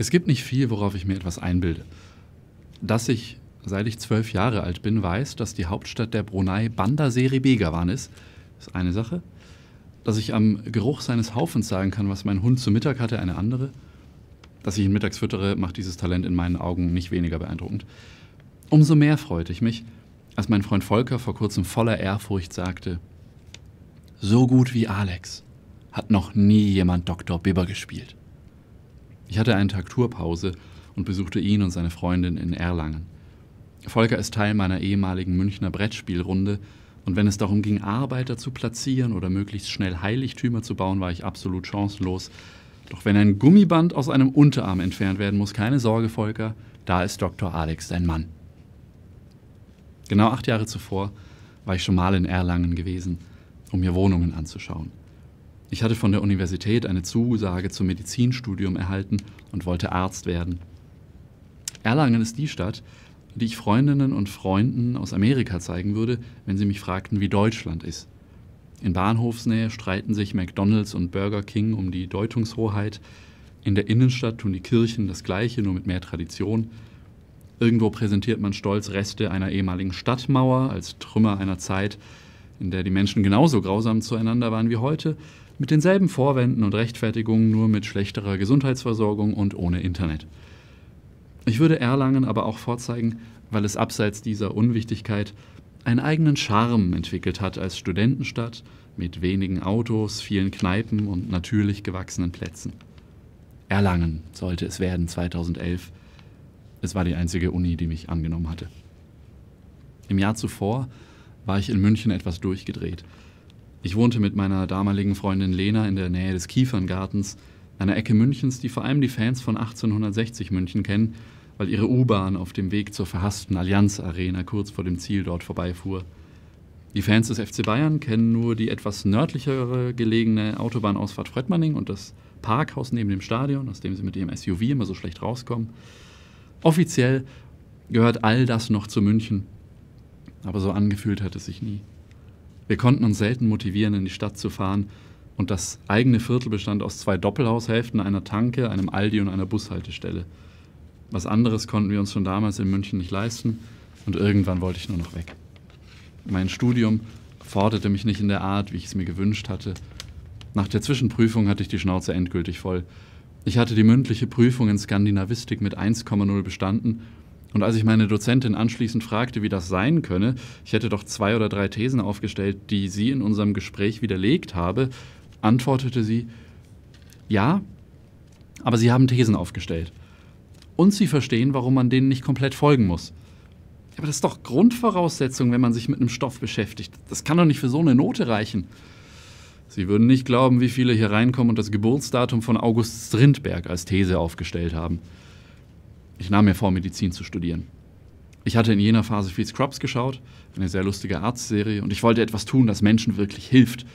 Es gibt nicht viel, worauf ich mir etwas einbilde. Dass ich, seit ich zwölf Jahre alt bin, weiß, dass die Hauptstadt der Brunei Bandar-Seri Begawan ist, ist eine Sache. Dass ich am Geruch seines Haufens sagen kann, was mein Hund zu Mittag hatte, eine andere. Dass ich ihn mittags füttere, macht dieses Talent in meinen Augen nicht weniger beeindruckend. Umso mehr freute ich mich, als mein Freund Volker vor kurzem voller Ehrfurcht sagte, so gut wie Alex hat noch nie jemand Dr. Bibber gespielt. Ich hatte einen Tag Tourpause und besuchte ihn und seine Freundin in Erlangen. Volker ist Teil meiner ehemaligen Münchner Brettspielrunde und wenn es darum ging, Arbeiter zu platzieren oder möglichst schnell Heiligtümer zu bauen, war ich absolut chancenlos. Doch wenn ein Gummiband aus einem Unterarm entfernt werden muss, keine Sorge, Volker, da ist Dr. Alex dein Mann. Genau acht Jahre zuvor war ich schon mal in Erlangen gewesen, um mir Wohnungen anzuschauen. Ich hatte von der Universität eine Zusage zum Medizinstudium erhalten und wollte Arzt werden. Erlangen ist die Stadt, die ich Freundinnen und Freunden aus Amerika zeigen würde, wenn sie mich fragten, wie Deutschland ist. In Bahnhofsnähe streiten sich McDonald's und Burger King um die Deutungshoheit. In der Innenstadt tun die Kirchen das Gleiche, nur mit mehr Tradition. Irgendwo präsentiert man stolz Reste einer ehemaligen Stadtmauer als Trümmer einer Zeit, in der die Menschen genauso grausam zueinander waren wie heute, mit denselben Vorwänden und Rechtfertigungen, nur mit schlechterer Gesundheitsversorgung und ohne Internet. Ich würde Erlangen aber auch vorzeigen, weil es abseits dieser Unwichtigkeit einen eigenen Charme entwickelt hat als Studentenstadt mit wenigen Autos, vielen Kneipen und natürlich gewachsenen Plätzen. Erlangen sollte es werden 2011. Es war die einzige Uni, die mich angenommen hatte. Im Jahr zuvor war ich in München etwas durchgedreht. Ich wohnte mit meiner damaligen Freundin Lena in der Nähe des Kieferngartens, einer Ecke Münchens, die vor allem die Fans von 1860 München kennen, weil ihre U-Bahn auf dem Weg zur verhassten Allianz Arena kurz vor dem Ziel dort vorbeifuhr. Die Fans des FC Bayern kennen nur die etwas nördlichere gelegene Autobahnausfahrt Fröttmanning und das Parkhaus neben dem Stadion, aus dem sie mit ihrem SUV immer so schlecht rauskommen. Offiziell gehört all das noch zu München, aber so angefühlt hat es sich nie. Wir konnten uns selten motivieren, in die Stadt zu fahren, und das eigene Viertel bestand aus zwei Doppelhaushälften, einer Tanke, einem Aldi und einer Bushaltestelle. Was anderes konnten wir uns schon damals in München nicht leisten und irgendwann wollte ich nur noch weg. Mein Studium forderte mich nicht in der Art, wie ich es mir gewünscht hatte. Nach der Zwischenprüfung hatte ich die Schnauze endgültig voll. Ich hatte die mündliche Prüfung in Skandinavistik mit 1,0 bestanden und als ich meine Dozentin anschließend fragte, wie das sein könne, ich hätte doch zwei oder drei Thesen aufgestellt, die sie in unserem Gespräch widerlegt habe, antwortete sie, ja, aber sie haben Thesen aufgestellt. Und sie verstehen, warum man denen nicht komplett folgen muss. Aber das ist doch Grundvoraussetzung, wenn man sich mit einem Stoff beschäftigt. Das kann doch nicht für so eine Note reichen. Sie würden nicht glauben, wie viele hier reinkommen und das Geburtsdatum von August Strindberg als These aufgestellt haben. Ich nahm mir vor, Medizin zu studieren. Ich hatte in jener Phase viel Scrubs geschaut, eine sehr lustige Arztserie, und ich wollte etwas tun, das Menschen wirklich hilft.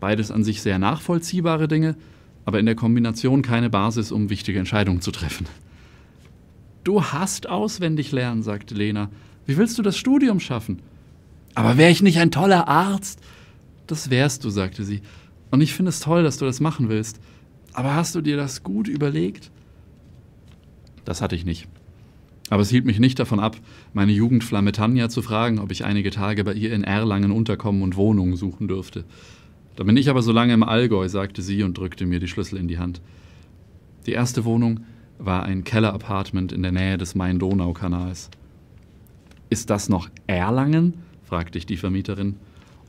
Beides an sich sehr nachvollziehbare Dinge, aber in der Kombination keine Basis, um wichtige Entscheidungen zu treffen. Du hast auswendig lernen, sagte Lena. Wie willst du das Studium schaffen? Aber wäre ich nicht ein toller Arzt? Das wärst du, sagte sie. Und ich finde es toll, dass du das machen willst. Aber hast du dir das gut überlegt? Das hatte ich nicht. Aber es hielt mich nicht davon ab, meine Jugendflamme Tanja zu fragen, ob ich einige Tage bei ihr in Erlangen unterkommen und Wohnungen suchen dürfte. Da bin ich aber so lange im Allgäu, sagte sie und drückte mir die Schlüssel in die Hand. Die erste Wohnung war ein Kellerapartment in der Nähe des Main-Donau-Kanals. Ist das noch Erlangen? fragte ich die Vermieterin.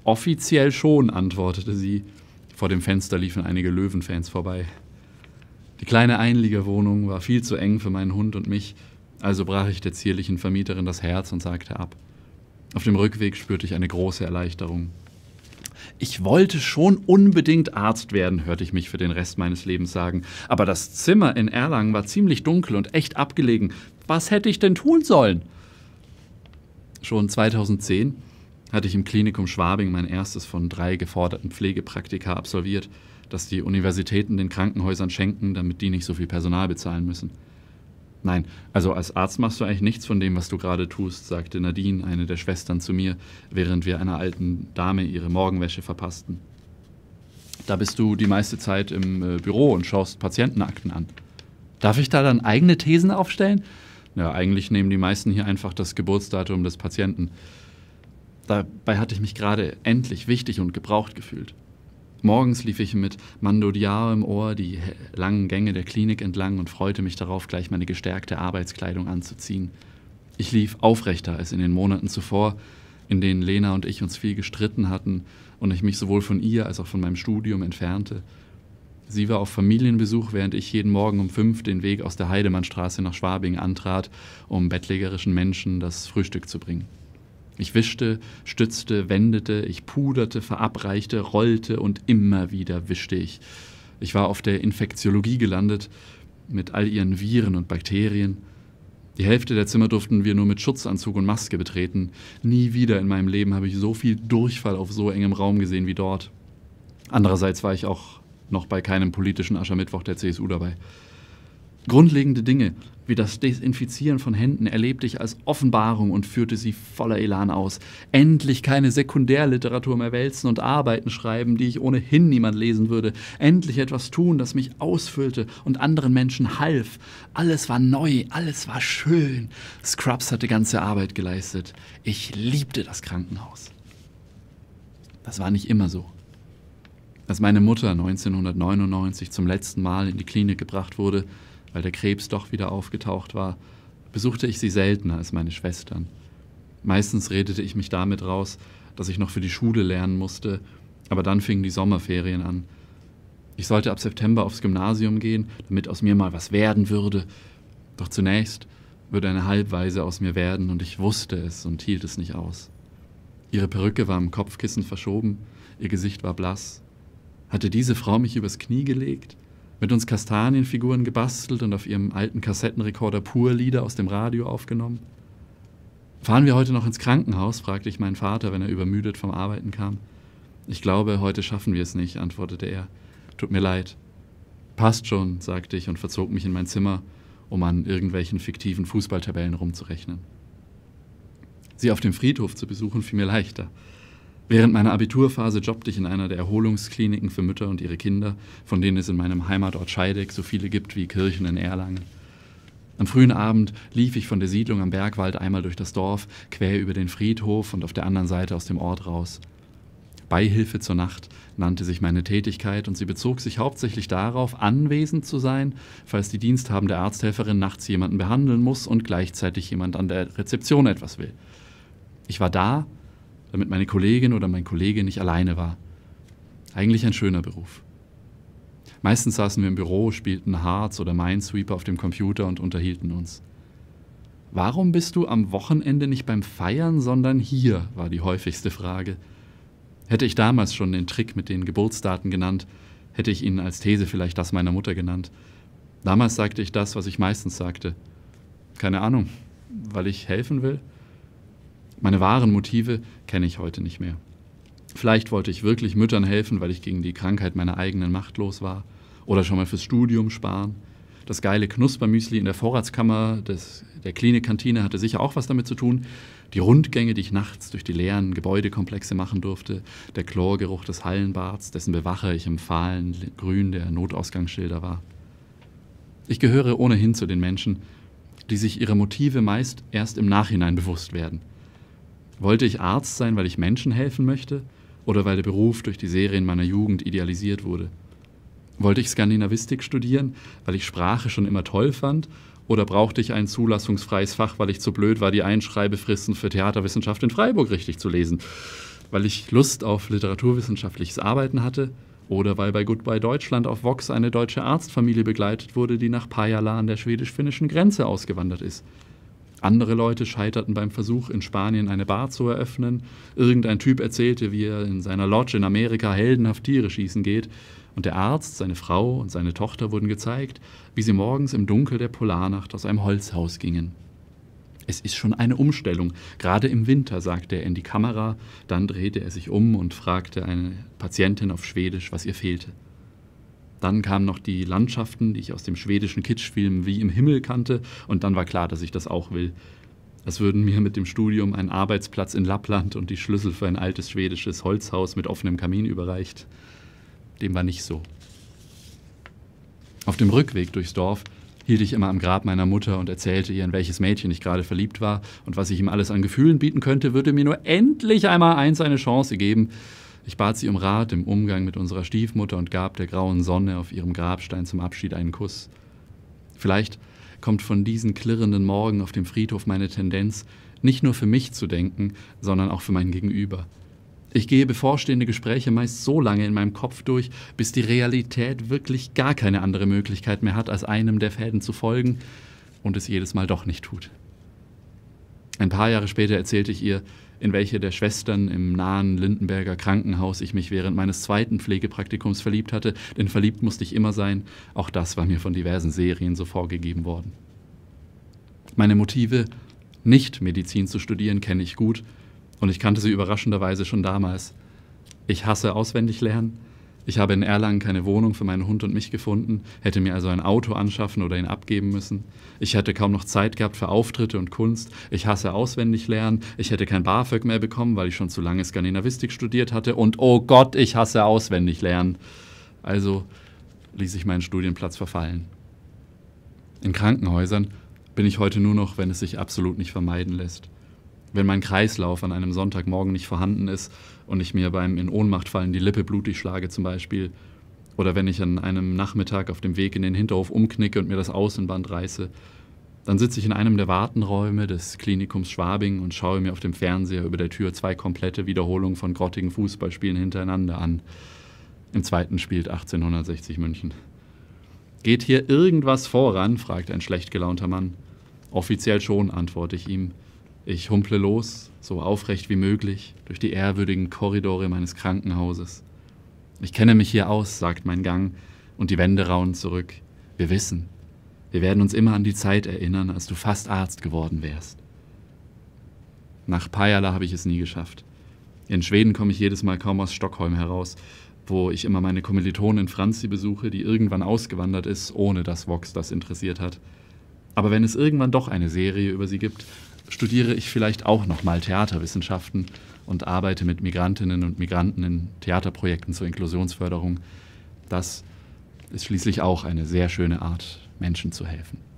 Offiziell schon, antwortete sie. Vor dem Fenster liefen einige Löwenfans vorbei. Die kleine Einliegerwohnung war viel zu eng für meinen Hund und mich, also brach ich der zierlichen Vermieterin das Herz und sagte ab. Auf dem Rückweg spürte ich eine große Erleichterung. Ich wollte schon unbedingt Arzt werden, hörte ich mich für den Rest meines Lebens sagen. Aber das Zimmer in Erlangen war ziemlich dunkel und echt abgelegen. Was hätte ich denn tun sollen? Schon 2010 hatte ich im Klinikum Schwabing mein erstes von drei geforderten Pflegepraktika absolviert, das die Universitäten den Krankenhäusern schenken, damit die nicht so viel Personal bezahlen müssen. Nein, also als Arzt machst du eigentlich nichts von dem, was du gerade tust, sagte Nadine, eine der Schwestern, zu mir, während wir einer alten Dame ihre Morgenwäsche verpassten. Da bist du die meiste Zeit im äh, Büro und schaust Patientenakten an. Darf ich da dann eigene Thesen aufstellen? Ja, eigentlich nehmen die meisten hier einfach das Geburtsdatum des Patienten. Dabei hatte ich mich gerade endlich wichtig und gebraucht gefühlt. Morgens lief ich mit Mando Diao im Ohr die langen Gänge der Klinik entlang und freute mich darauf, gleich meine gestärkte Arbeitskleidung anzuziehen. Ich lief aufrechter als in den Monaten zuvor, in denen Lena und ich uns viel gestritten hatten und ich mich sowohl von ihr als auch von meinem Studium entfernte. Sie war auf Familienbesuch, während ich jeden Morgen um fünf den Weg aus der Heidemannstraße nach Schwabing antrat, um bettlägerischen Menschen das Frühstück zu bringen. Ich wischte, stützte, wendete, ich puderte, verabreichte, rollte und immer wieder wischte ich. Ich war auf der Infektiologie gelandet, mit all ihren Viren und Bakterien. Die Hälfte der Zimmer durften wir nur mit Schutzanzug und Maske betreten. Nie wieder in meinem Leben habe ich so viel Durchfall auf so engem Raum gesehen wie dort. Andererseits war ich auch noch bei keinem politischen Aschermittwoch der CSU dabei. Grundlegende Dinge wie das Desinfizieren von Händen erlebte ich als Offenbarung und führte sie voller Elan aus. Endlich keine Sekundärliteratur mehr wälzen und Arbeiten schreiben, die ich ohnehin niemand lesen würde. Endlich etwas tun, das mich ausfüllte und anderen Menschen half. Alles war neu, alles war schön. Scrubs hatte ganze Arbeit geleistet. Ich liebte das Krankenhaus. Das war nicht immer so. Als meine Mutter 1999 zum letzten Mal in die Klinik gebracht wurde, weil der Krebs doch wieder aufgetaucht war, besuchte ich sie seltener als meine Schwestern. Meistens redete ich mich damit raus, dass ich noch für die Schule lernen musste, aber dann fingen die Sommerferien an. Ich sollte ab September aufs Gymnasium gehen, damit aus mir mal was werden würde. Doch zunächst würde eine Halbweise aus mir werden und ich wusste es und hielt es nicht aus. Ihre Perücke war im Kopfkissen verschoben, ihr Gesicht war blass. Hatte diese Frau mich übers Knie gelegt? mit uns Kastanienfiguren gebastelt und auf ihrem alten Kassettenrekorder Pur-Lieder aus dem Radio aufgenommen. Fahren wir heute noch ins Krankenhaus? fragte ich meinen Vater, wenn er übermüdet vom Arbeiten kam. Ich glaube, heute schaffen wir es nicht, antwortete er. Tut mir leid. Passt schon, sagte ich und verzog mich in mein Zimmer, um an irgendwelchen fiktiven Fußballtabellen rumzurechnen. Sie auf dem Friedhof zu besuchen fiel mir leichter. Während meiner Abiturphase jobbte ich in einer der Erholungskliniken für Mütter und ihre Kinder, von denen es in meinem Heimatort Scheideck so viele gibt wie Kirchen in Erlangen. Am frühen Abend lief ich von der Siedlung am Bergwald einmal durch das Dorf, quer über den Friedhof und auf der anderen Seite aus dem Ort raus. Beihilfe zur Nacht nannte sich meine Tätigkeit und sie bezog sich hauptsächlich darauf, anwesend zu sein, falls die diensthabende Arzthelferin nachts jemanden behandeln muss und gleichzeitig jemand an der Rezeption etwas will. Ich war da, damit meine Kollegin oder mein Kollege nicht alleine war. Eigentlich ein schöner Beruf. Meistens saßen wir im Büro, spielten Hearts oder Minesweeper auf dem Computer und unterhielten uns. Warum bist du am Wochenende nicht beim Feiern, sondern hier? war die häufigste Frage. Hätte ich damals schon den Trick mit den Geburtsdaten genannt, hätte ich ihn als These vielleicht das meiner Mutter genannt. Damals sagte ich das, was ich meistens sagte. Keine Ahnung, weil ich helfen will? Meine wahren Motive kenne ich heute nicht mehr. Vielleicht wollte ich wirklich Müttern helfen, weil ich gegen die Krankheit meiner eigenen machtlos war. Oder schon mal fürs Studium sparen. Das geile Knuspermüsli in der Vorratskammer des, der Klinikkantine hatte sicher auch was damit zu tun. Die Rundgänge, die ich nachts durch die leeren Gebäudekomplexe machen durfte. Der Chlorgeruch des Hallenbads, dessen Bewacher ich im fahlen Grün der Notausgangsschilder war. Ich gehöre ohnehin zu den Menschen, die sich ihrer Motive meist erst im Nachhinein bewusst werden. Wollte ich Arzt sein, weil ich Menschen helfen möchte? Oder weil der Beruf durch die Serien meiner Jugend idealisiert wurde? Wollte ich Skandinavistik studieren, weil ich Sprache schon immer toll fand? Oder brauchte ich ein zulassungsfreies Fach, weil ich zu blöd war, die Einschreibefristen für Theaterwissenschaft in Freiburg richtig zu lesen? Weil ich Lust auf literaturwissenschaftliches Arbeiten hatte? Oder weil bei Goodbye Deutschland auf Vox eine deutsche Arztfamilie begleitet wurde, die nach Pajala an der schwedisch-finnischen Grenze ausgewandert ist? Andere Leute scheiterten beim Versuch, in Spanien eine Bar zu eröffnen. Irgendein Typ erzählte, wie er in seiner Lodge in Amerika heldenhaft Tiere schießen geht. Und der Arzt, seine Frau und seine Tochter wurden gezeigt, wie sie morgens im Dunkel der Polarnacht aus einem Holzhaus gingen. Es ist schon eine Umstellung, gerade im Winter, sagte er in die Kamera. Dann drehte er sich um und fragte eine Patientin auf Schwedisch, was ihr fehlte. Dann kamen noch die Landschaften, die ich aus dem schwedischen Kitschfilm Wie im Himmel kannte. Und dann war klar, dass ich das auch will. Es würden mir mit dem Studium ein Arbeitsplatz in Lappland und die Schlüssel für ein altes schwedisches Holzhaus mit offenem Kamin überreicht. Dem war nicht so. Auf dem Rückweg durchs Dorf hielt ich immer am Grab meiner Mutter und erzählte ihr, in welches Mädchen ich gerade verliebt war und was ich ihm alles an Gefühlen bieten könnte, würde mir nur endlich einmal eins eine Chance geben. Ich bat sie um Rat im Umgang mit unserer Stiefmutter und gab der grauen Sonne auf ihrem Grabstein zum Abschied einen Kuss. Vielleicht kommt von diesen klirrenden Morgen auf dem Friedhof meine Tendenz, nicht nur für mich zu denken, sondern auch für mein Gegenüber. Ich gehe bevorstehende Gespräche meist so lange in meinem Kopf durch, bis die Realität wirklich gar keine andere Möglichkeit mehr hat, als einem der Fäden zu folgen und es jedes Mal doch nicht tut. Ein paar Jahre später erzählte ich ihr, in welche der Schwestern im nahen Lindenberger Krankenhaus ich mich während meines zweiten Pflegepraktikums verliebt hatte, denn verliebt musste ich immer sein, auch das war mir von diversen Serien so vorgegeben worden. Meine Motive, nicht Medizin zu studieren, kenne ich gut, und ich kannte sie überraschenderweise schon damals. Ich hasse auswendig lernen, ich habe in Erlangen keine Wohnung für meinen Hund und mich gefunden, hätte mir also ein Auto anschaffen oder ihn abgeben müssen. Ich hätte kaum noch Zeit gehabt für Auftritte und Kunst. Ich hasse auswendig lernen. Ich hätte kein BAföG mehr bekommen, weil ich schon zu lange Skandinavistik studiert hatte. Und oh Gott, ich hasse auswendig lernen. Also ließ ich meinen Studienplatz verfallen. In Krankenhäusern bin ich heute nur noch, wenn es sich absolut nicht vermeiden lässt wenn mein Kreislauf an einem Sonntagmorgen nicht vorhanden ist und ich mir beim in Ohnmacht fallen die Lippe blutig schlage zum Beispiel, oder wenn ich an einem Nachmittag auf dem Weg in den Hinterhof umknicke und mir das Außenband reiße, dann sitze ich in einem der Wartenräume des Klinikums Schwabing und schaue mir auf dem Fernseher über der Tür zwei komplette Wiederholungen von grottigen Fußballspielen hintereinander an. Im zweiten spielt 1860 München. Geht hier irgendwas voran? fragt ein schlecht gelaunter Mann. Offiziell schon, antworte ich ihm. Ich humple los, so aufrecht wie möglich, durch die ehrwürdigen Korridore meines Krankenhauses. Ich kenne mich hier aus, sagt mein Gang, und die Wände rauen zurück. Wir wissen, wir werden uns immer an die Zeit erinnern, als du fast Arzt geworden wärst. Nach Pajala habe ich es nie geschafft. In Schweden komme ich jedes Mal kaum aus Stockholm heraus, wo ich immer meine Kommilitonin Franzi besuche, die irgendwann ausgewandert ist, ohne dass Vox das interessiert hat. Aber wenn es irgendwann doch eine Serie über sie gibt, studiere ich vielleicht auch nochmal Theaterwissenschaften und arbeite mit Migrantinnen und Migranten in Theaterprojekten zur Inklusionsförderung. Das ist schließlich auch eine sehr schöne Art, Menschen zu helfen.